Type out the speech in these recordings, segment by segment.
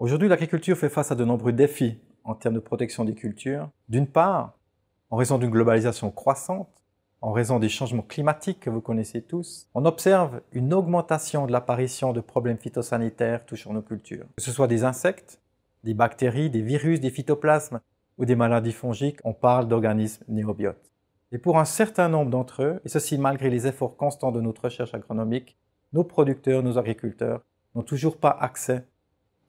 Aujourd'hui, l'agriculture fait face à de nombreux défis en termes de protection des cultures. D'une part, en raison d'une globalisation croissante, en raison des changements climatiques que vous connaissez tous, on observe une augmentation de l'apparition de problèmes phytosanitaires touchant nos cultures. Que ce soit des insectes, des bactéries, des virus, des phytoplasmes ou des maladies fongiques, on parle d'organismes néobiotes. Et pour un certain nombre d'entre eux, et ceci malgré les efforts constants de notre recherche agronomique, nos producteurs, nos agriculteurs n'ont toujours pas accès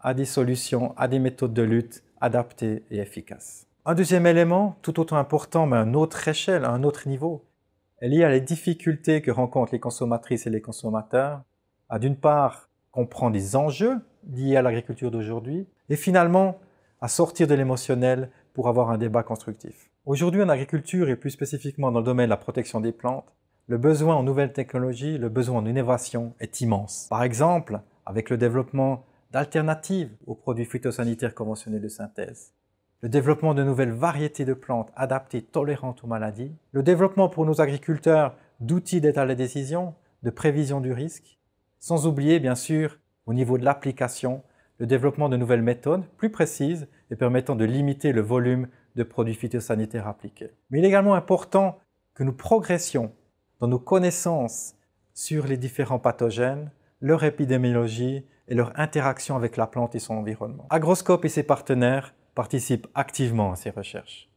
à des solutions, à des méthodes de lutte adaptées et efficaces. Un deuxième élément, tout autant important, mais à une autre échelle, à un autre niveau, est lié à les difficultés que rencontrent les consommatrices et les consommateurs, à d'une part comprendre les enjeux liés à l'agriculture d'aujourd'hui, et finalement à sortir de l'émotionnel pour avoir un débat constructif. Aujourd'hui, en agriculture et plus spécifiquement dans le domaine de la protection des plantes, le besoin en nouvelles technologies, le besoin en innovation est immense. Par exemple, avec le développement d'alternatives aux produits phytosanitaires conventionnels de synthèse, le développement de nouvelles variétés de plantes adaptées tolérantes aux maladies, le développement pour nos agriculteurs d'outils d'aide à la décision, de prévision du risque, sans oublier bien sûr au niveau de l'application, le développement de nouvelles méthodes plus précises et permettant de limiter le volume de produits phytosanitaires appliqués. Mais il est également important que nous progressions dans nos connaissances sur les différents pathogènes, leur épidémiologie et leur interaction avec la plante et son environnement. Agroscope et ses partenaires participent activement à ces recherches.